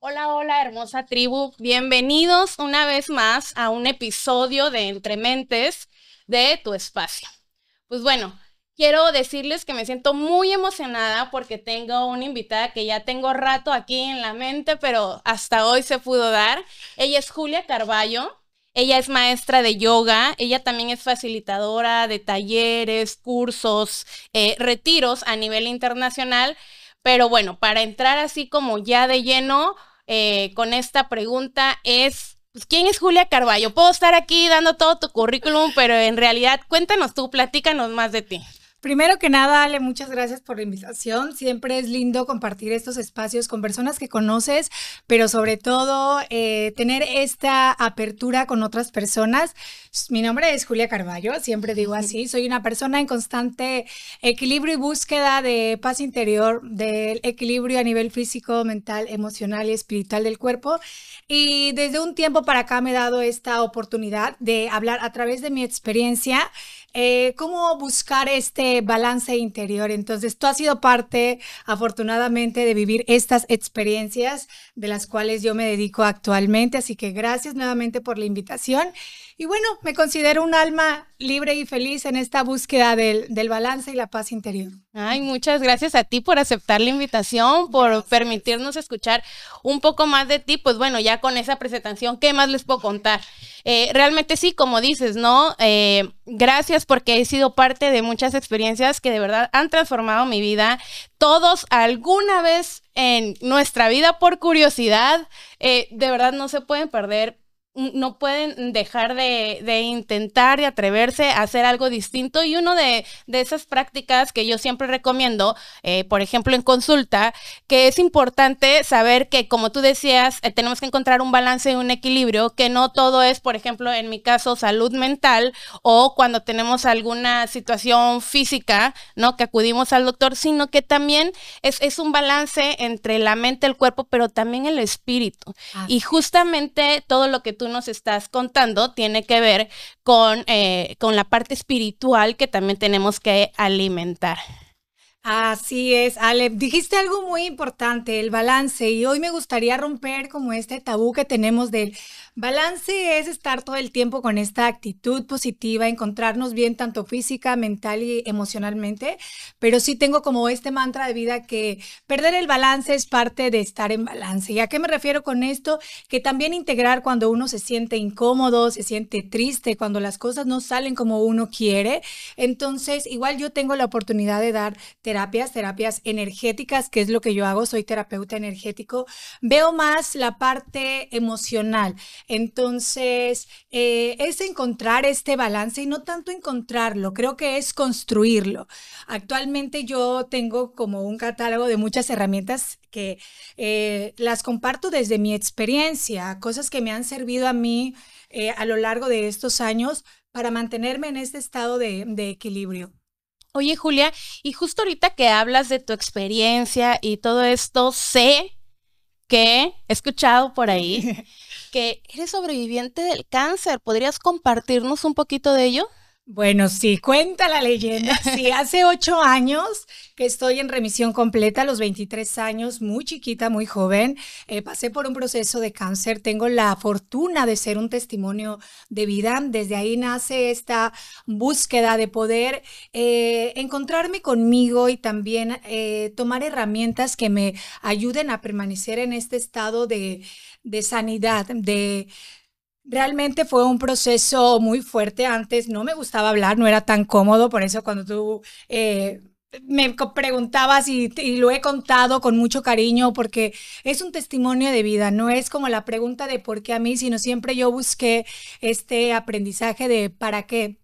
Hola, hola, hermosa tribu. Bienvenidos una vez más a un episodio de Entre Mentes de Tu Espacio. Pues bueno, quiero decirles que me siento muy emocionada porque tengo una invitada que ya tengo rato aquí en la mente, pero hasta hoy se pudo dar. Ella es Julia Carballo. Ella es maestra de yoga, ella también es facilitadora de talleres, cursos, eh, retiros a nivel internacional. Pero bueno, para entrar así como ya de lleno, eh, con esta pregunta es, pues, ¿quién es Julia Carballo? Puedo estar aquí dando todo tu currículum, pero en realidad cuéntanos tú, platícanos más de ti. Primero que nada, Ale, muchas gracias por la invitación. Siempre es lindo compartir estos espacios con personas que conoces, pero sobre todo eh, tener esta apertura con otras personas. Mi nombre es Julia Carballo, siempre digo así. Soy una persona en constante equilibrio y búsqueda de paz interior, del equilibrio a nivel físico, mental, emocional y espiritual del cuerpo. Y desde un tiempo para acá me he dado esta oportunidad de hablar a través de mi experiencia, eh, cómo buscar este eh, balance interior. Entonces, tú has sido parte, afortunadamente, de vivir estas experiencias de las cuales yo me dedico actualmente. Así que gracias nuevamente por la invitación. Y bueno, me considero un alma libre y feliz en esta búsqueda del balance y la paz interior. Ay, muchas gracias a ti por aceptar la invitación, por permitirnos escuchar un poco más de ti. Pues bueno, ya con esa presentación, ¿qué más les puedo contar? Eh, realmente sí, como dices, ¿no? Eh, gracias porque he sido parte de muchas experiencias que de verdad han transformado mi vida. Todos alguna vez en nuestra vida por curiosidad, eh, de verdad no se pueden perder no pueden dejar de, intentar, y atreverse a hacer algo distinto. Y una de, esas prácticas que yo siempre recomiendo, eh, por ejemplo en consulta, que es importante saber que, como tú decías, eh, tenemos que encontrar un balance y un equilibrio, que no todo es, por ejemplo, en mi caso, salud mental o cuando tenemos alguna situación física, ¿no? Que acudimos al doctor, sino que también es, un balance entre la mente, el cuerpo, pero también el espíritu. Ah. Y justamente todo lo que tú nos estás contando tiene que ver con, eh, con la parte espiritual que también tenemos que alimentar. Así es, Ale. Dijiste algo muy importante, el balance, y hoy me gustaría romper como este tabú que tenemos del Balance es estar todo el tiempo con esta actitud positiva, encontrarnos bien tanto física, mental y emocionalmente, pero sí tengo como este mantra de vida que perder el balance es parte de estar en balance. ¿Y a qué me refiero con esto? Que también integrar cuando uno se siente incómodo, se siente triste, cuando las cosas no salen como uno quiere. Entonces, igual yo tengo la oportunidad de dar terapias, terapias energéticas, que es lo que yo hago, soy terapeuta energético. Veo más la parte emocional. Entonces, eh, es encontrar este balance y no tanto encontrarlo, creo que es construirlo. Actualmente yo tengo como un catálogo de muchas herramientas que eh, las comparto desde mi experiencia, cosas que me han servido a mí eh, a lo largo de estos años para mantenerme en este estado de, de equilibrio. Oye, Julia, y justo ahorita que hablas de tu experiencia y todo esto, sé que he escuchado por ahí que eres sobreviviente del cáncer. ¿Podrías compartirnos un poquito de ello? Bueno, sí, cuenta la leyenda. Sí, hace ocho años que estoy en remisión completa, a los 23 años, muy chiquita, muy joven. Eh, pasé por un proceso de cáncer. Tengo la fortuna de ser un testimonio de vida. Desde ahí nace esta búsqueda de poder eh, encontrarme conmigo y también eh, tomar herramientas que me ayuden a permanecer en este estado de, de sanidad, de Realmente fue un proceso muy fuerte. Antes no me gustaba hablar, no era tan cómodo, por eso cuando tú eh, me preguntabas y, lo he contado con mucho cariño porque es un testimonio de vida, no es como la pregunta de por qué a mí, sino siempre yo busqué este aprendizaje de para qué.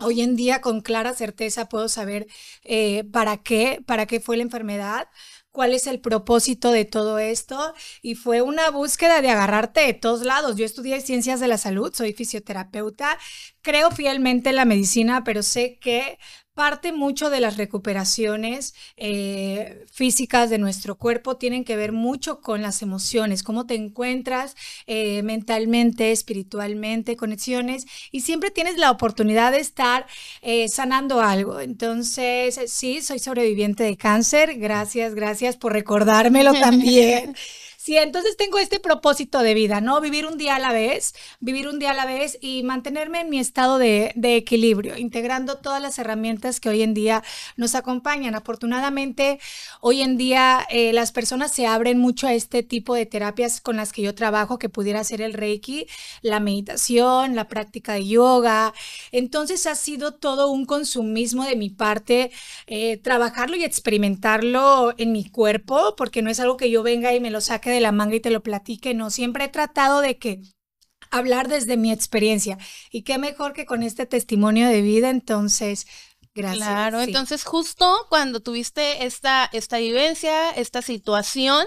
Hoy en día con clara certeza puedo saber eh, para qué, para qué fue la enfermedad, cuál es el propósito de todo esto. Y fue una búsqueda de agarrarte de todos lados. Yo estudié ciencias de la salud, soy fisioterapeuta, creo fielmente en la medicina, pero sé que Parte mucho de las recuperaciones eh, físicas de nuestro cuerpo tienen que ver mucho con las emociones, cómo te encuentras eh, mentalmente, espiritualmente, conexiones y siempre tienes la oportunidad de estar eh, sanando algo. Entonces, sí, soy sobreviviente de cáncer. Gracias, gracias por recordármelo también. Sí, entonces tengo este propósito de vida, ¿no? Vivir un día a la vez, vivir un día a la vez y mantenerme en mi estado de, equilibrio, integrando todas las herramientas que hoy en día nos acompañan. Afortunadamente, hoy en día eh, las personas se abren mucho a este tipo de terapias con las que yo trabajo, que pudiera ser el Reiki, la meditación, la práctica de yoga. Entonces ha sido todo un consumismo de mi parte, eh, trabajarlo y experimentarlo en mi cuerpo, porque no es algo que yo venga y me lo saque de la manga y te lo platique, no, siempre he tratado de que hablar desde mi experiencia. Y qué mejor que con este testimonio de vida, entonces, gracias. entonces justo cuando tuviste esta, esta vivencia, esta situación,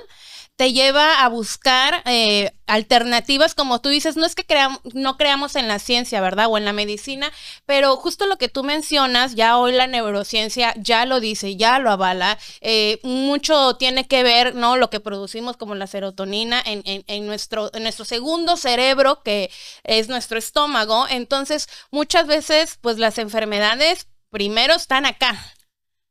te lleva a buscar eh, alternativas, como tú dices, no es que creamos, no creamos en la ciencia, ¿verdad? O en la medicina, pero justo lo que tú mencionas, ya hoy la neurociencia ya lo dice, ya lo avala, eh, mucho tiene que ver, ¿no? Lo que producimos como la serotonina en, nuestro, nuestro segundo cerebro, que es nuestro estómago, entonces muchas veces, pues las enfermedades primero están acá,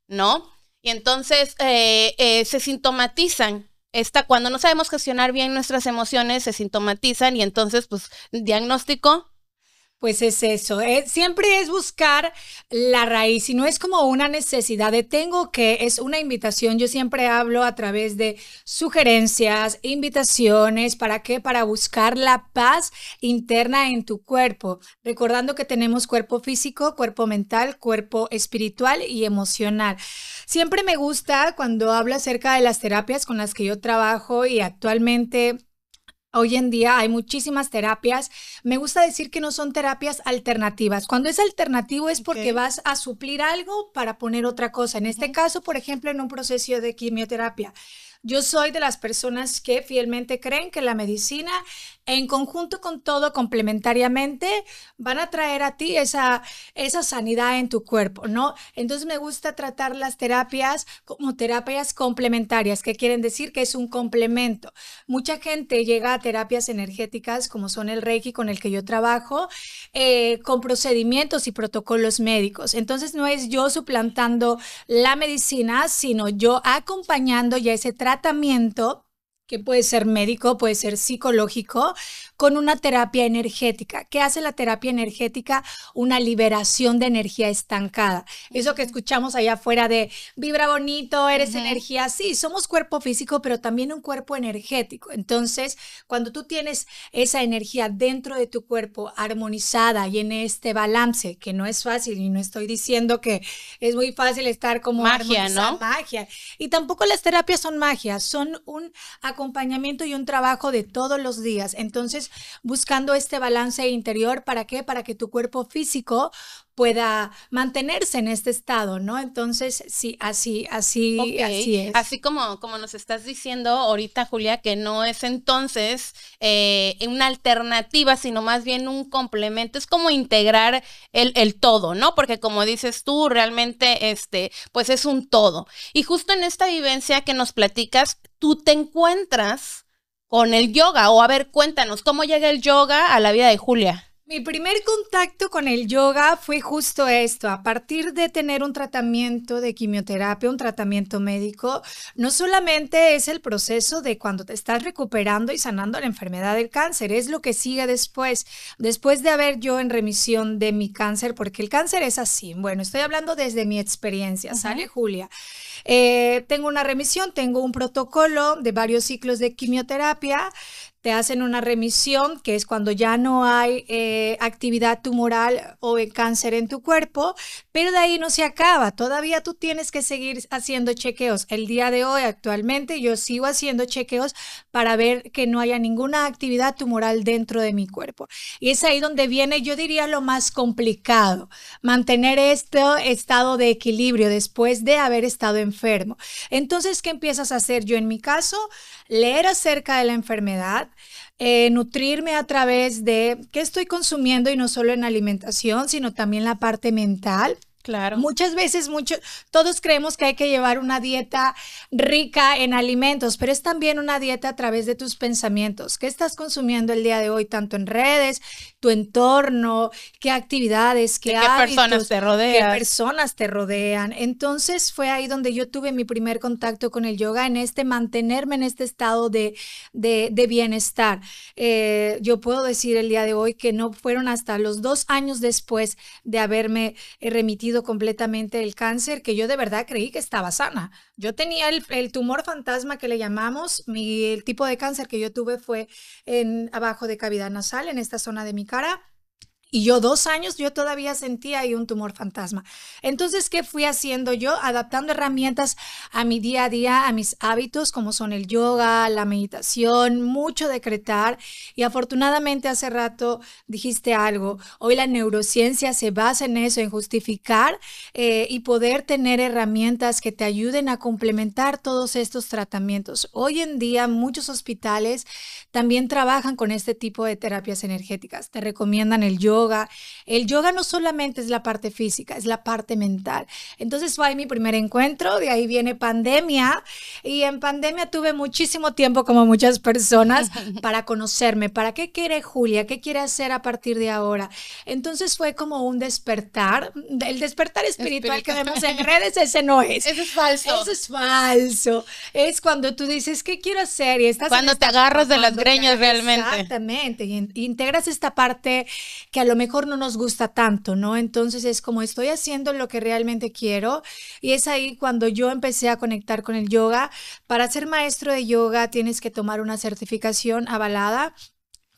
¿no? Y entonces eh, se sintomatizan esta, cuando no sabemos gestionar bien nuestras emociones, se sintomatizan y entonces, pues, diagnóstico, pues es eso, eh, siempre es buscar la raíz y no es como una necesidad de tengo que, es una invitación. Yo siempre hablo a través de sugerencias, invitaciones, ¿para qué? Para buscar la paz interna en tu cuerpo, recordando que tenemos cuerpo físico, cuerpo mental, cuerpo espiritual y emocional. Siempre me gusta cuando hablo acerca de las terapias con las que yo trabajo y actualmente Hoy en día hay muchísimas terapias. Me gusta decir que no son terapias alternativas. Cuando es alternativo es porque vas a suplir algo para poner otra cosa. En este caso, por ejemplo, en un proceso de quimioterapia. Yo soy de las personas que fielmente creen que la medicina en conjunto con todo, complementariamente, van a traer a ti esa, esa sanidad en tu cuerpo, ¿no? Entonces me gusta tratar las terapias como terapias complementarias, que quieren decir que es un complemento. Mucha gente llega a terapias energéticas como son el Reiki con el que yo trabajo, eh, con procedimientos y protocolos médicos. Entonces no es yo suplantando la medicina, sino yo acompañando ya ese tratamiento que puede ser médico, puede ser psicológico, con una terapia energética. ¿Qué hace la terapia energética? Una liberación de energía estancada. Eso que escuchamos allá afuera de vibra bonito, eres energía. Sí, somos cuerpo físico, pero también un cuerpo energético. Entonces, cuando tú tienes esa energía dentro de tu cuerpo armonizada y en este balance, que no es fácil y no estoy diciendo que es muy fácil estar como magia, ¿no? Magia. Y tampoco las terapias son magia, son un acompañamiento y un trabajo de todos los días. Entonces, buscando este balance interior. ¿Para qué? Para que tu cuerpo físico pueda mantenerse en este estado, ¿no? Entonces, sí, así, así, así es. Así como, como nos estás diciendo ahorita, Julia, que no es entonces eh, una alternativa, sino más bien un complemento, es como integrar el, todo, ¿no? Porque como dices tú, realmente, este, pues es un todo. Y justo en esta vivencia que nos platicas, tú te encuentras con el yoga. O a ver, cuéntanos, ¿cómo llega el yoga a la vida de Julia? Mi primer contacto con el yoga fue justo esto, a partir de tener un tratamiento de quimioterapia, un tratamiento médico, no solamente es el proceso de cuando te estás recuperando y sanando la enfermedad del cáncer, es lo que sigue después, después de haber yo en remisión de mi cáncer, porque el cáncer es así. Bueno, estoy hablando desde mi experiencia, ¿sale Julia? Eh, tengo una remisión, tengo un protocolo de varios ciclos de quimioterapia, te hacen una remisión, que es cuando ya no hay eh, actividad tumoral o eh, cáncer en tu cuerpo, pero de ahí no se acaba, todavía tú tienes que seguir haciendo chequeos. El día de hoy actualmente yo sigo haciendo chequeos para ver que no haya ninguna actividad tumoral dentro de mi cuerpo. Y es ahí donde viene, yo diría, lo más complicado, mantener este estado de equilibrio después de haber estado enfermo. Entonces, ¿qué empiezas a hacer yo en mi caso? leer acerca de la enfermedad, eh, nutrirme a través de qué estoy consumiendo y no solo en alimentación, sino también la parte mental. Claro. Muchas veces, todos creemos que hay que llevar una dieta rica en alimentos, pero es también una dieta a través de tus pensamientos. ¿Qué estás consumiendo el día de hoy, tanto en redes, tu entorno, qué actividades, qué, personas te rodean? ¿Qué personas te rodean? Entonces fue ahí donde yo tuve mi primer contacto con el yoga, en este mantenerme en este estado de, de, bienestar. Eh, yo puedo decir el día de hoy que no fueron hasta los dos años después de haberme eh, remitido completamente el cáncer, que yo de verdad creí que estaba sana. Yo tenía el, tumor fantasma que le llamamos, mi, el tipo de cáncer que yo tuve fue en, abajo de cavidad nasal, en esta zona de mi cara. Y yo dos años, yo todavía sentía ahí un tumor fantasma. Entonces, ¿qué fui haciendo yo? Adaptando herramientas a mi día a día, a mis hábitos, como son el yoga, la meditación, mucho decretar. Y afortunadamente hace rato dijiste algo. Hoy la neurociencia se basa en eso, en justificar eh, y poder tener herramientas que te ayuden a complementar todos estos tratamientos. Hoy en día muchos hospitales también trabajan con este tipo de terapias energéticas. Te recomiendan el yoga el yoga no solamente es la parte física, es la parte mental. Entonces fue mi primer encuentro, de ahí viene pandemia y en pandemia tuve muchísimo tiempo como muchas personas para conocerme, para qué quiere Julia, qué quiere hacer a partir de ahora. Entonces fue como un despertar, el despertar espiritual, que vemos en redes, ese no es. Eso es falso. Eso es falso. Es cuando tú dices, ¿qué quiero hacer? Y estás... Cuando te agarras de las greñas realmente. Exactamente. Y, integras esta parte que a lo mejor no nos gusta tanto, ¿no? Entonces es como estoy haciendo lo que realmente quiero y es ahí cuando yo empecé a conectar con el yoga. Para ser maestro de yoga tienes que tomar una certificación avalada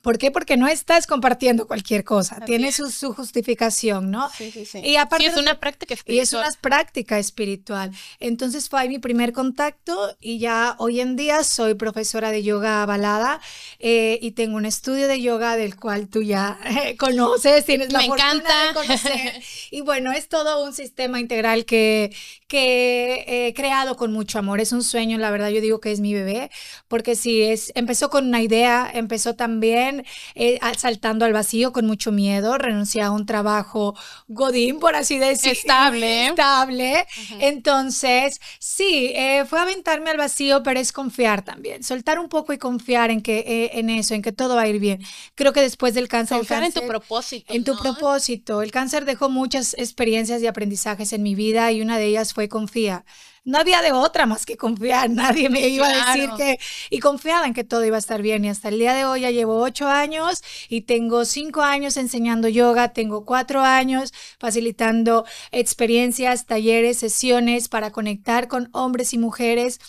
¿Por qué? Porque no estás compartiendo cualquier cosa, tiene su, su, justificación, ¿no? Sí, sí, sí. Y aparte, es una práctica espiritual. Y es una práctica espiritual. Entonces fue ahí mi primer contacto y ya hoy en día soy profesora de yoga avalada eh, y tengo un estudio de yoga del cual tú ya conoces, tienes la Me encanta. conocer. Y bueno, es todo un sistema integral que, que he creado con mucho amor. Es un sueño, la verdad, yo digo que es mi bebé, porque si es, empezó con una idea, empezó también eh, saltando al vacío con mucho miedo, renuncié a un trabajo godín, por así decirlo. Estable. Estable. Entonces, sí, eh, fue aventarme al vacío, pero es confiar también, soltar un poco y confiar en que eh, en eso, en que todo va a ir bien. Creo que después del cáncer... Confiar en tu propósito. En tu propósito. El cáncer dejó muchas experiencias y aprendizajes en mi vida y una de ellas fue confía no había de otra más que confiar, nadie me iba a decir que, y confiaba en que todo iba a estar bien y hasta el día de hoy ya llevo ocho años y tengo cinco años enseñando yoga, tengo cuatro años facilitando experiencias, talleres, sesiones para conectar con hombres y mujeres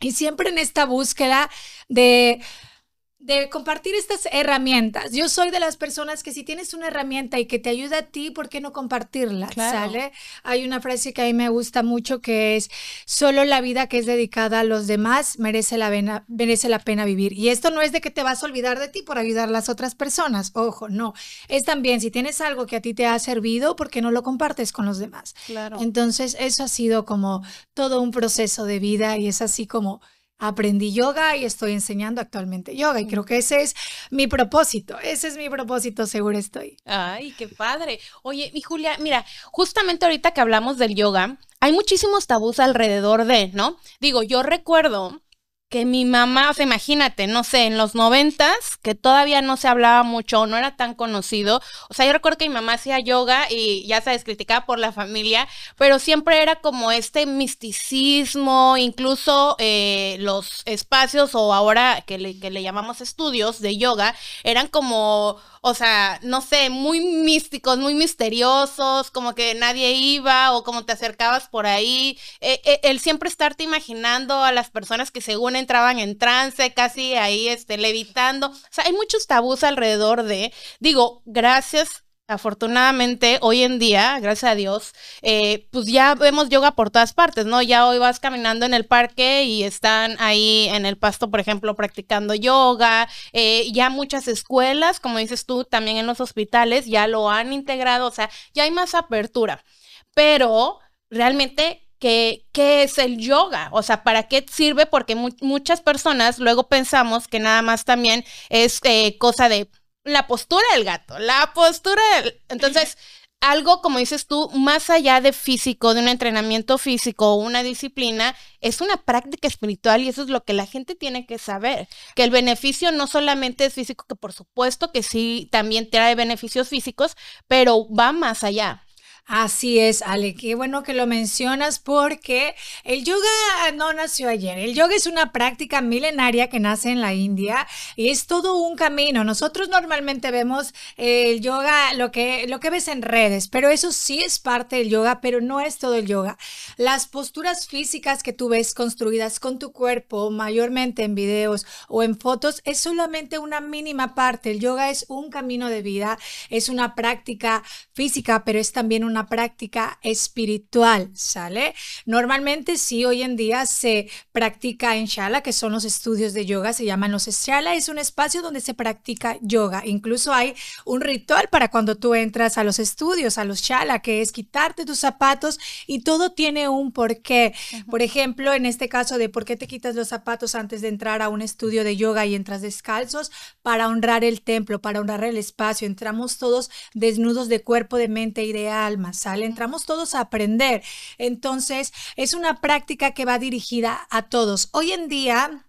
y siempre en esta búsqueda de de compartir estas herramientas. Yo soy de las personas que si tienes una herramienta y que te ayuda a ti, ¿por qué no compartirla? Hay una frase que a mí me gusta mucho que es, solo la vida que es dedicada a los demás merece la, pena, merece la pena vivir. Y esto no es de que te vas a olvidar de ti por ayudar a las otras personas, ojo, no. Es también, si tienes algo que a ti te ha servido, ¿por qué no lo compartes con los demás? Claro. Entonces, eso ha sido como todo un proceso de vida y es así como aprendí yoga y estoy enseñando actualmente yoga. Y creo mm. que ese es mi propósito, ese es mi propósito, seguro estoy. Ay, qué padre. Oye, mi Julia, mira, justamente ahorita que hablamos del yoga, hay muchísimos tabús alrededor de, ¿no? Digo, yo recuerdo que mi mamá, o sea, imagínate, no sé, en los noventas, que todavía no se hablaba mucho no era tan conocido. O sea, yo recuerdo que mi mamá hacía yoga y ya se descriticaba por la familia, pero siempre era como este misticismo, incluso eh, los espacios o ahora que le, que le llamamos estudios de yoga, eran como o sea, no sé, muy místicos, muy misteriosos, como que nadie iba o como te acercabas por ahí. E, e, el siempre estarte imaginando a las personas que según entraban en trance, casi ahí este, levitando. O sea, hay muchos tabús alrededor de, digo, gracias afortunadamente hoy en día, gracias a Dios, eh, pues ya vemos yoga por todas partes, ¿no? Ya hoy vas caminando en el parque y están ahí en el pasto, por ejemplo, practicando yoga. Eh, ya muchas escuelas, como dices tú, también en los hospitales ya lo han integrado, o sea, ya hay más apertura. Pero realmente ¿Qué, qué es el yoga, o sea, para qué sirve, porque muchas personas luego pensamos que nada más también es eh, cosa de la postura del gato, la postura del... Entonces, algo como dices tú, más allá de físico, de un entrenamiento físico o una disciplina, es una práctica espiritual y eso es lo que la gente tiene que saber, que el beneficio no solamente es físico, que por supuesto que sí, también trae beneficios físicos, pero va más allá. Así es, Ale, qué bueno que lo mencionas porque el yoga no nació ayer. El yoga es una práctica milenaria que nace en la India y es todo un camino. Nosotros normalmente vemos el yoga, lo que, lo que ves en redes, pero eso sí es parte del yoga, pero no es todo el yoga. Las posturas físicas que tú ves construidas con tu cuerpo, mayormente en videos o en fotos, es solamente una mínima parte. El yoga es un camino de vida, es una práctica física, pero es también una una práctica espiritual, ¿sale? Normalmente sí, hoy en día se practica en Shala, que son los estudios de yoga, se llaman los Shala, es un espacio donde se practica yoga. Incluso hay un ritual para cuando tú entras a los estudios, a los Shala, que es quitarte tus zapatos y todo tiene un porqué. Por ejemplo, en este caso de por qué te quitas los zapatos antes de entrar a un estudio de yoga y entras descalzos, para honrar el templo, para honrar el espacio. Entramos todos desnudos de cuerpo, de mente y de alma entramos todos a aprender. Entonces, es una práctica que va dirigida a todos. Hoy en día,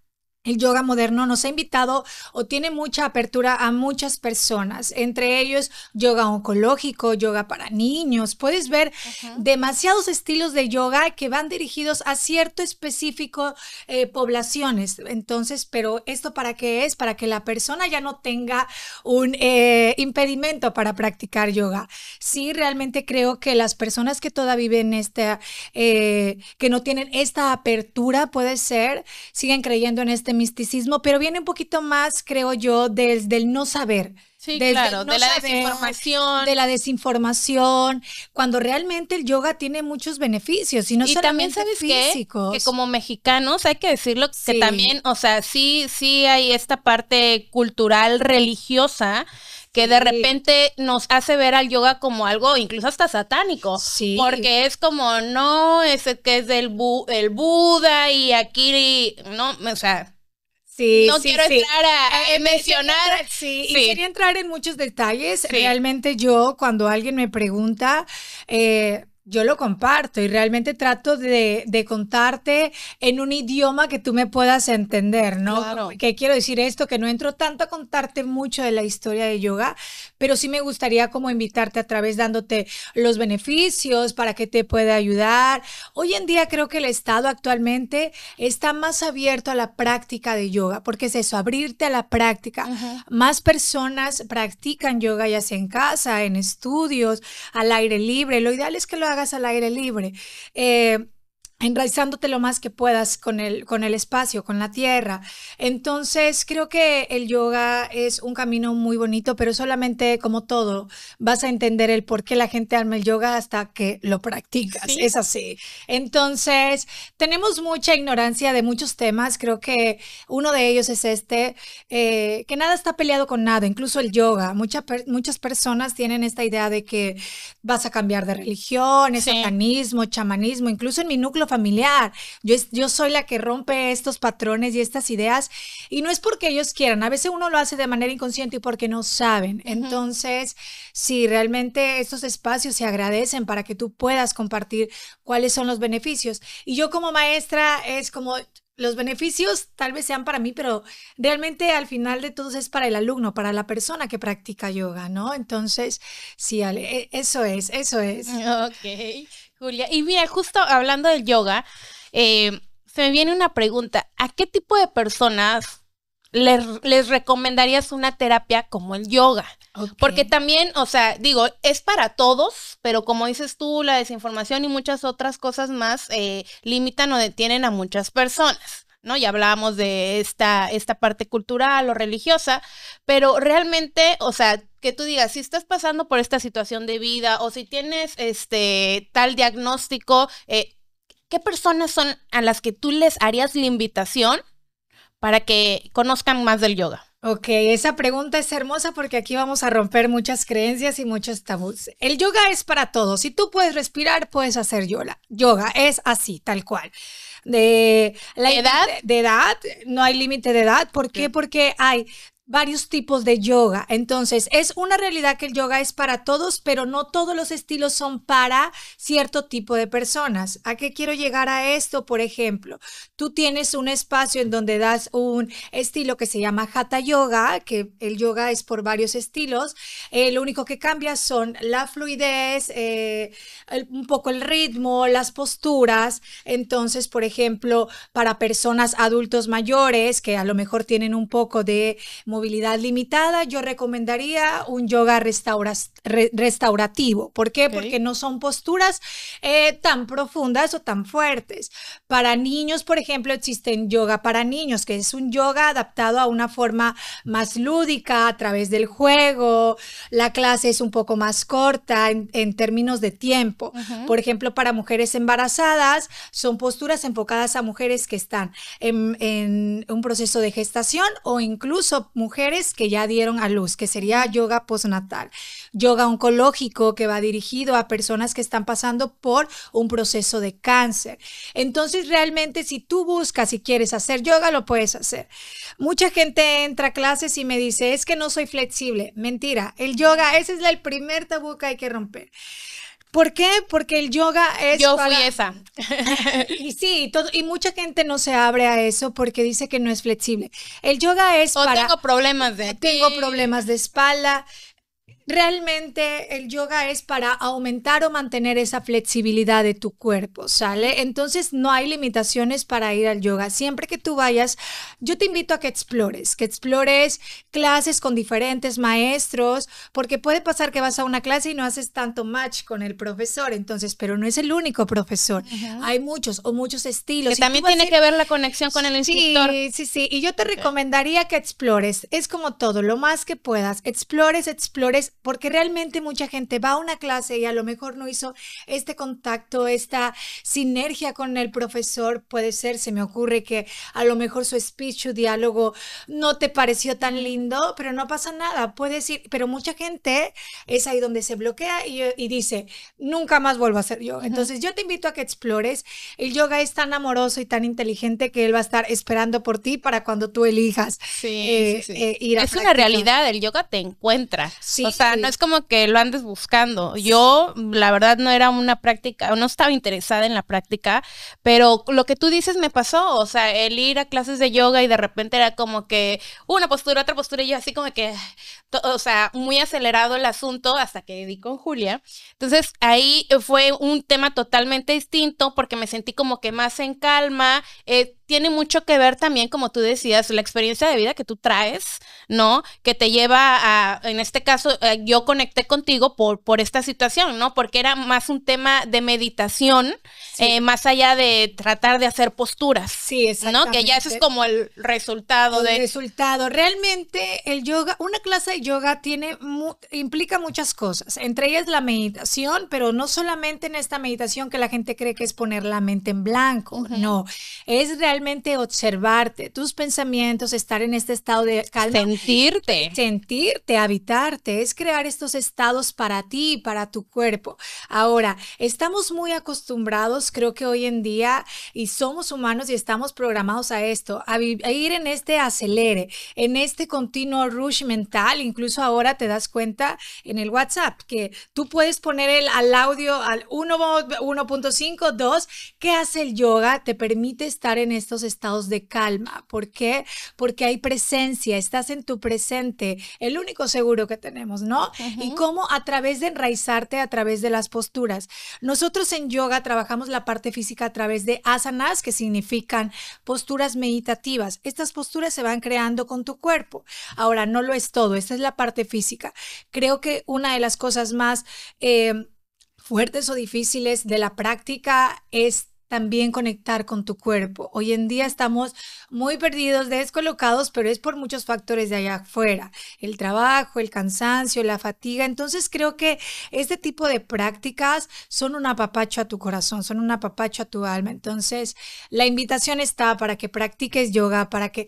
el yoga moderno nos ha invitado o tiene mucha apertura a muchas personas, entre ellos yoga oncológico, yoga para niños. Puedes ver demasiados estilos de yoga que van dirigidos a cierto específico eh, poblaciones. Entonces, pero esto para qué es? Para que la persona ya no tenga un eh, impedimento para practicar yoga. Sí, realmente creo que las personas que todavía viven esta, eh, que no tienen esta apertura, puede ser, siguen creyendo en este misticismo, pero viene un poquito más, creo yo, desde el no saber. Sí, desde claro, de la desinformación. De la desinformación, cuando realmente el yoga tiene muchos beneficios, y no y también sabes Que como mexicanos hay que decirlo que también, o sea, sí, sí hay esta parte cultural religiosa que de repente nos hace ver al yoga como algo incluso hasta satánico, sí. porque es como no ese que es del el Buda y aquí no, o sea, no quiero entrar a, ah, eh, mencionar. sí, y quería entrar en muchos detalles. Realmente yo, cuando alguien me pregunta, eh, yo lo comparto y realmente trato de, de, contarte en un idioma que tú me puedas entender, ¿no? Claro. Que quiero decir esto, que no entro tanto a contarte mucho de la historia de yoga, pero sí me gustaría como invitarte a través dándote los beneficios para que te pueda ayudar. Hoy en día creo que el Estado actualmente está más abierto a la práctica de yoga, porque es eso, abrirte a la práctica. Más personas practican yoga ya sea en casa, en estudios, al aire libre. Lo ideal es que lo hagas al aire libre. Eh, enraizándote lo más que puedas con el, con el espacio, con la tierra. Entonces, creo que el yoga es un camino muy bonito, pero solamente como todo, vas a entender el por qué la gente ama el yoga hasta que lo practicas. Es así. Entonces, tenemos mucha ignorancia de muchos temas. Creo que uno de ellos es este, eh, que nada está peleado con nada, incluso el yoga. muchas muchas personas tienen esta idea de que vas a cambiar de religión, es satanismo, chamanismo, incluso en mi núcleo familiar. Yo, soy la que rompe estos patrones y estas ideas. Y no es porque ellos quieran. A veces uno lo hace de manera inconsciente y porque no saben. Entonces, si realmente estos espacios se agradecen para que tú puedas compartir cuáles son los beneficios. Y yo como maestra es como, los beneficios tal vez sean para mí, pero realmente al final de todos es para el alumno, para la persona que practica yoga, ¿no? Entonces, sí, e, eso es, eso es. Ok y mira, justo hablando del yoga, eh, se me viene una pregunta. ¿A qué tipo de personas les, recomendarías una terapia como el yoga? Porque también, o sea, digo, es para todos, pero como dices tú, la desinformación y muchas otras cosas más eh, limitan o detienen a muchas personas. ¿no? Ya hablábamos de esta, esta parte cultural o religiosa, pero realmente, o sea, que tú digas, si estás pasando por esta situación de vida o si tienes este tal diagnóstico, eh, ¿qué personas son a las que tú les harías la invitación para que conozcan más del yoga? Ok, esa pregunta es hermosa porque aquí vamos a romper muchas creencias y muchos tabús. El yoga es para todos. Si tú puedes respirar, puedes hacer yoga. Yoga es así, tal cual. De la edad, de edad, no hay límite de edad. ¿Por qué? Porque hay varios tipos de yoga. Entonces, es una realidad que el yoga es para todos, pero no todos los estilos son para cierto tipo de personas. ¿A qué quiero llegar a esto? Por ejemplo, tú tienes un espacio en donde das un estilo que se llama Hatha Yoga, que el yoga es por varios estilos. Eh, lo único que cambia son la fluidez, eh, un poco el ritmo, las posturas. Entonces, por ejemplo, para personas adultos mayores que a lo mejor tienen un poco de movilidad limitada, yo recomendaría un yoga restaura restaurativo. ¿Por qué? Porque no son posturas eh, tan profundas o tan fuertes. Para niños, por ejemplo, existen yoga para niños, que es un yoga adaptado a una forma más lúdica, a través del juego. La clase es un poco más corta en, términos de tiempo. Por ejemplo, para mujeres embarazadas, son posturas enfocadas a mujeres que están en, en un proceso de gestación o incluso mujeres mujeres que ya dieron a luz, que sería yoga postnatal, yoga oncológico que va dirigido a personas que están pasando por un proceso de cáncer. Entonces, realmente si tú buscas y quieres hacer yoga, lo puedes hacer. Mucha gente entra a clases y me dice, es que no soy flexible. Mentira, el yoga, ese es el primer tabú que hay que romper. ¿Por qué? Porque el yoga es. Yo para... fui esa. y sí, y mucha gente no se abre a eso porque dice que no es flexible. El yoga es para. Tengo problemas de. Tengo problemas de espalda, realmente el yoga es para aumentar o mantener esa flexibilidad de tu cuerpo, ¿sale? Entonces no hay limitaciones para ir al yoga. Siempre que tú vayas, yo te invito a que explores, que explores clases con diferentes maestros, porque puede pasar que vas a una clase y no haces tanto match con el profesor, entonces, pero no es el único profesor. Hay muchos o muchos estilos. Que también tiene que ver la conexión con el instructor. Sí, sí, sí. Y yo te recomendaría que explores. Es como todo, lo más que puedas. Explores, explores porque realmente mucha gente va a una clase y a lo mejor no hizo este contacto, esta sinergia con el profesor, puede ser, se me ocurre que a lo mejor su speech, su diálogo no te pareció tan lindo, pero no pasa nada, puedes decir, pero mucha gente es ahí donde se bloquea y, eh, dice, nunca más vuelvo a hacer yo. Entonces yo te invito a que explores, el yoga es tan amoroso y tan inteligente que él va a estar esperando por ti para cuando tú elijas sí, eh, eh, Es una realidad, el yoga te encuentra. Sí, o no es como que lo andes buscando. Yo, la verdad, no era una práctica, no estaba interesada en la práctica, pero lo que tú dices me pasó. O sea, el ir a clases de yoga y de repente era como que una postura, otra postura, y yo así como que, o sea, muy acelerado el asunto hasta que di con Julia. Entonces, ahí fue un tema totalmente distinto porque me sentí como que más en calma. Eh, tiene mucho que ver también, como tú decías, la experiencia de vida que tú traes, ¿no? Que te lleva a, en este caso, eh, yo conecté contigo por, por esta situación, ¿no? Porque era más un tema de meditación, eh, más allá de tratar de hacer posturas. Sí, exactamente. ¿No? Que ya eso es como el resultado el de... resultado. Realmente el yoga, una clase de yoga tiene, implica muchas cosas, entre ellas la meditación, pero no solamente en esta meditación que la gente cree que es poner la mente en blanco, no, es realmente realmente observarte, tus pensamientos, estar en este estado de calma. Sentirte. Sentirte, habitarte, es crear estos estados para ti, para tu cuerpo. Ahora, estamos muy acostumbrados, creo que hoy en día, y somos humanos y estamos programados a esto, a, a ir en este acelere, en este continuo rush mental. Incluso ahora te das cuenta en el WhatsApp que tú puedes poner el, al audio al 1.5, 2, que hace el yoga, te permite estar en este estos estados de calma. ¿Por qué? Porque hay presencia, estás en tu presente, el único seguro que tenemos, ¿no? Y cómo a través de enraizarte, a través de las posturas. Nosotros en yoga trabajamos la parte física a través de asanas, que significan posturas meditativas. Estas posturas se van creando con tu cuerpo. Ahora, no lo es todo, esta es la parte física. Creo que una de las cosas más... Eh, fuertes o difíciles de la práctica es también conectar con tu cuerpo. Hoy en día estamos muy perdidos, descolocados, pero es por muchos factores de allá afuera, el trabajo, el cansancio, la fatiga. Entonces creo que este tipo de prácticas son un apapacho a tu corazón, son un apapacho a tu alma. Entonces la invitación está para que practiques yoga, para que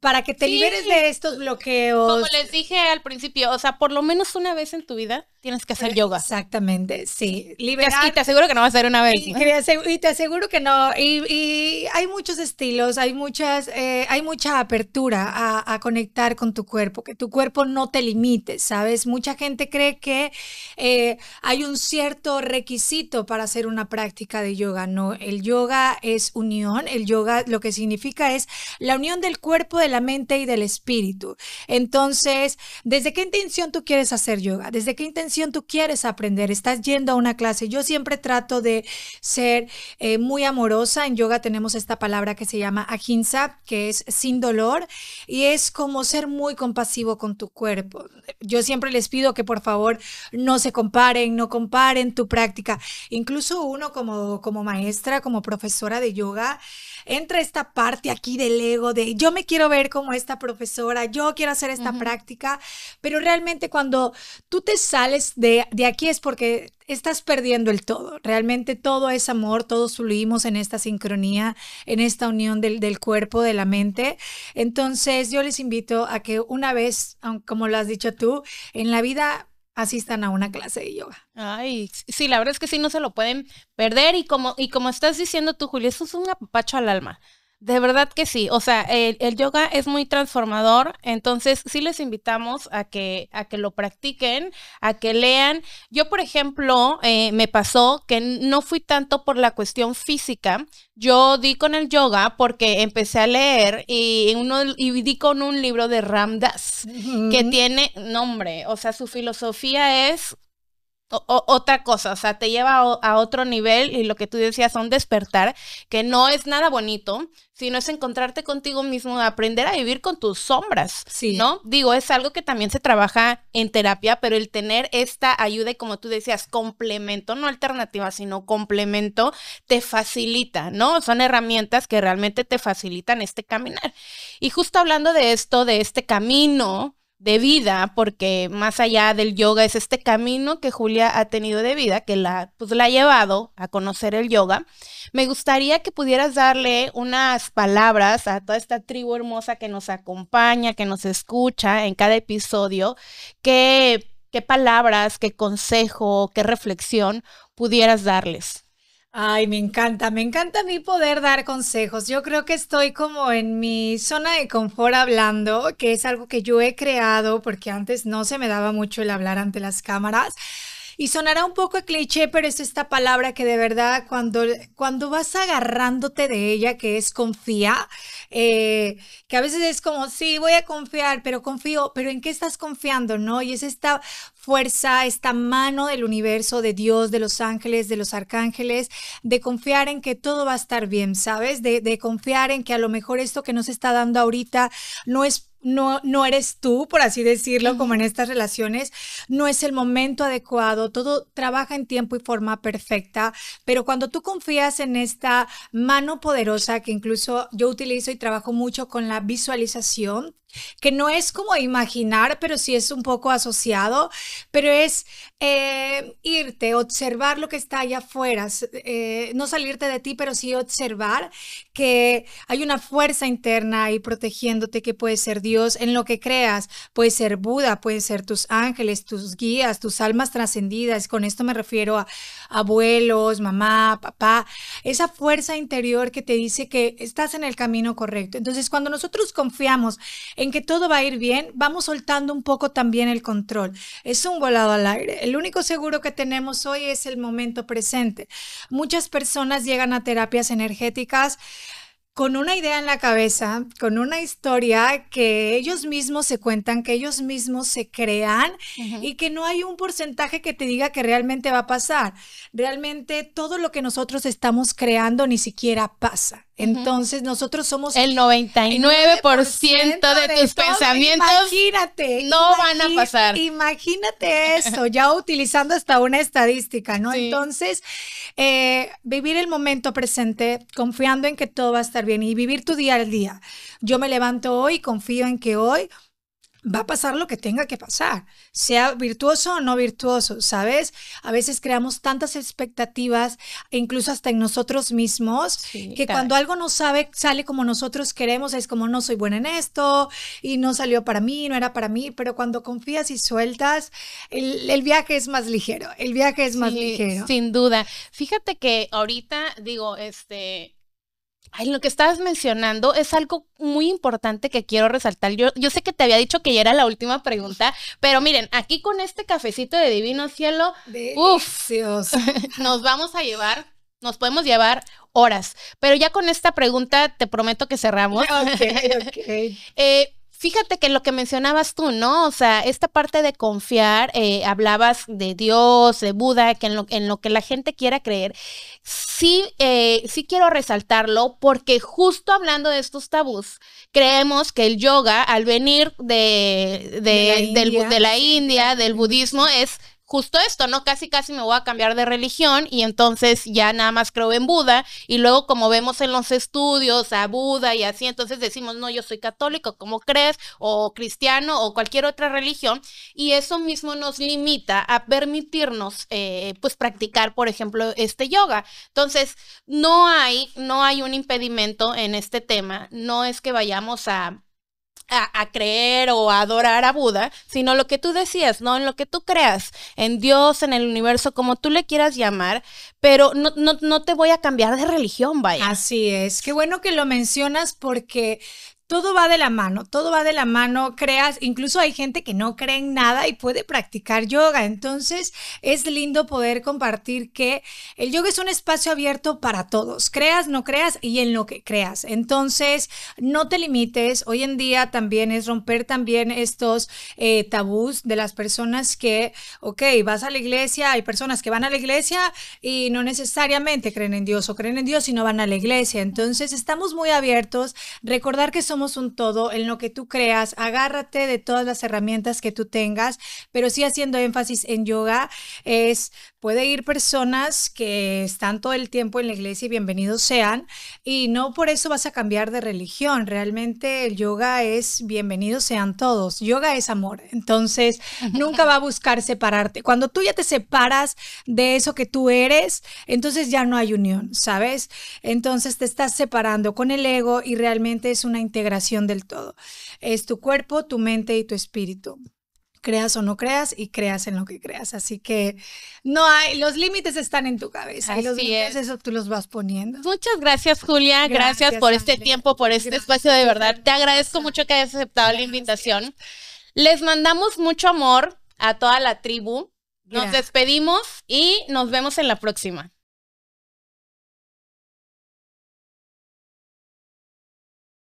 para que te liberes de estos bloqueos. Como les dije al principio, o sea, por lo menos una vez en tu vida tienes que hacer eh, yoga. Exactamente, sí. y te aseguro que no va a ser una vez. Y, te aseguro que no. Y, hay muchos estilos, hay, muchas, eh, hay mucha apertura a, conectar con tu cuerpo, que tu cuerpo no te limite, ¿sabes? Mucha gente cree que eh, hay un cierto requisito para hacer una práctica de yoga. No, el yoga es unión, el yoga lo que significa es la unión del cuerpo, de la mente y del espíritu. Entonces, ¿desde qué intención tú quieres hacer yoga? ¿Desde qué intención? tú quieres aprender? ¿Estás yendo a una clase? Yo siempre trato de ser eh, muy amorosa. En yoga tenemos esta palabra que se llama ahimsa, que es sin dolor, y es como ser muy compasivo con tu cuerpo. Yo siempre les pido que por favor no se comparen, no comparen tu práctica. Incluso uno como, como maestra, como profesora de yoga, entra esta parte aquí del ego de yo me quiero ver como esta profesora, yo quiero hacer esta práctica, pero realmente cuando tú te sales de, aquí es porque estás perdiendo el todo. Realmente todo es amor, todos fluimos en esta sincronía, en esta unión del, cuerpo, de la mente. Entonces yo les invito a que una vez, como lo has dicho tú, en la vida asistan a una clase de yoga. Ay, sí, la verdad es que sí, no se lo pueden perder y como, y como estás diciendo tú, Julio, eso es un apacho al alma. De verdad que sí, o sea, el, yoga es muy transformador, entonces sí les invitamos a que, a que lo practiquen, a que lean. Yo, por ejemplo, eh, me pasó que no fui tanto por la cuestión física, yo di con el yoga porque empecé a leer y, uno, y di con un libro de Ramdas que tiene nombre, o sea, su filosofía es otra cosa, o sea, te lleva a, otro nivel y lo que tú decías, son despertar, que no es nada bonito, sino es encontrarte contigo mismo, aprender a vivir con tus sombras, ¿no? Digo, es algo que también se trabaja en terapia, pero el tener esta ayuda y como tú decías, complemento, no alternativa, sino complemento, te facilita, ¿no? Son herramientas que realmente te facilitan este caminar. Y justo hablando de esto, de este camino, de vida, porque más allá del yoga es este camino que Julia ha tenido de vida, que la, pues, la ha llevado a conocer el yoga. Me gustaría que pudieras darle unas palabras a toda esta tribu hermosa que nos acompaña, que nos escucha en cada episodio, qué, qué palabras, qué consejo, qué reflexión pudieras darles. Ay, me encanta, me encanta a mí poder dar consejos. Yo creo que estoy como en mi zona de confort hablando, que es algo que yo he creado porque antes no se me daba mucho el hablar ante las cámaras. Y sonará un poco a cliché, pero es esta palabra que de verdad cuando, cuando vas agarrándote de ella, que es confía, eh, que a veces es como, sí, voy a confiar, pero confío, pero ¿en qué estás confiando? ¿No? Y es esta fuerza, esta mano del universo, de Dios, de los ángeles, de los arcángeles, de confiar en que todo va a estar bien, ¿sabes? De, de confiar en que a lo mejor esto que nos está dando ahorita no es no, eres tú, por así decirlo, como en estas relaciones, no es el momento adecuado, todo trabaja en tiempo y forma perfecta, pero cuando tú confías en esta mano poderosa que incluso yo utilizo y trabajo mucho con la visualización, que no es como imaginar, pero sí es un poco asociado, pero es eh, irte, observar lo que está allá afuera, eh, no salirte de ti, pero sí observar que hay una fuerza interna ahí protegiéndote que puede ser Dios en lo que creas, puede ser Buda, puede ser tus ángeles, tus guías, tus almas trascendidas, con esto me refiero a abuelos, mamá, papá, esa fuerza interior que te dice que estás en el camino correcto. Entonces, cuando nosotros confiamos en que todo va a ir bien, vamos soltando un poco también el control. Es un volado al aire. El único seguro que tenemos hoy es el momento presente. Muchas personas llegan a terapias energéticas con una idea en la cabeza, con una historia que ellos mismos se cuentan, que ellos mismos se crean y que no hay un porcentaje que te diga que realmente va a pasar. Realmente todo lo que nosotros estamos creando ni siquiera pasa. Entonces, nosotros somos el 99%, de, tus pensamientos. Imagínate. No van a pasar. Imagínate eso, ya utilizando hasta una estadística, ¿no? Entonces, eh, vivir el momento presente, confiando en que todo va a estar bien y vivir tu día al día. Yo me levanto hoy, confío en que hoy va a pasar lo que tenga que pasar, sea virtuoso o no virtuoso, ¿sabes? A veces creamos tantas expectativas, incluso hasta en nosotros mismos, que cuando algo no sabe, sale como nosotros queremos, es como no soy buena en esto y no salió para mí, no era para mí, pero cuando confías y sueltas, el, viaje es más ligero, el viaje es más ligero. Sin duda. Fíjate que ahorita digo, este, Ay, lo que estabas mencionando es algo muy importante que quiero resaltar. Yo, yo sé que te había dicho que ya era la última pregunta, pero miren, aquí con este cafecito de Divino Cielo, uff, nos vamos a llevar, nos podemos llevar horas. Pero ya con esta pregunta te prometo que cerramos. Ok, ok. Eh, Fíjate que lo que mencionabas tú, ¿no? O sea, esta parte de confiar, eh, hablabas de Dios, de Buda, que en lo, en lo que la gente quiera creer, sí, eh, sí quiero resaltarlo porque justo hablando de estos tabús, creemos que el yoga, al venir de, de la India, del budismo, es justo esto, ¿no? Casi, casi me voy a cambiar de religión y entonces ya nada más creo en Buda y luego como vemos en los estudios a Buda y así, entonces decimos, no, yo soy católico, como crees? O cristiano o cualquier otra religión y eso mismo nos limita a permitirnos, eh, pues, practicar, por ejemplo, este yoga. Entonces, no hay, no hay un impedimento en este tema, no es que vayamos a a, creer o a adorar a Buda, sino lo que tú decías, ¿no? En lo que tú creas, en Dios, en el universo, como tú le quieras llamar, pero no, no, no te voy a cambiar de religión, vaya. Así es, qué bueno que lo mencionas porque todo va de la mano, todo va de la mano, creas, incluso hay gente que no cree en nada y puede practicar yoga, entonces es lindo poder compartir que el yoga es un espacio abierto para todos, creas, no creas y en lo que creas, entonces no te limites, hoy en día también es romper también estos eh, tabús de las personas que, ok, vas a la iglesia, hay personas que van a la iglesia y no necesariamente creen en Dios o creen en Dios y no van a la iglesia, entonces estamos muy abiertos, recordar que somos un todo, en lo que tú creas, agárrate de todas las herramientas que tú tengas, pero sí haciendo énfasis en yoga, es, puede ir personas que están todo el tiempo en la iglesia y bienvenidos sean, y no por eso vas a cambiar de religión, realmente el yoga es bienvenidos sean todos, yoga es amor, entonces nunca va a buscar separarte. Cuando tú ya te separas de eso que tú eres, entonces ya no hay unión, ¿sabes? Entonces te estás separando con el ego y realmente es una integración del todo. Es tu cuerpo, tu mente y tu espíritu creas o no creas y creas en lo que creas. Así que no hay, los límites están en tu cabeza límites es. eso tú los vas poniendo. Muchas gracias Julia, gracias, por este tiempo, por este espacio de verdad. Te agradezco mucho que hayas aceptado la invitación. Les mandamos mucho amor a toda la tribu. Nos despedimos y nos vemos en la próxima.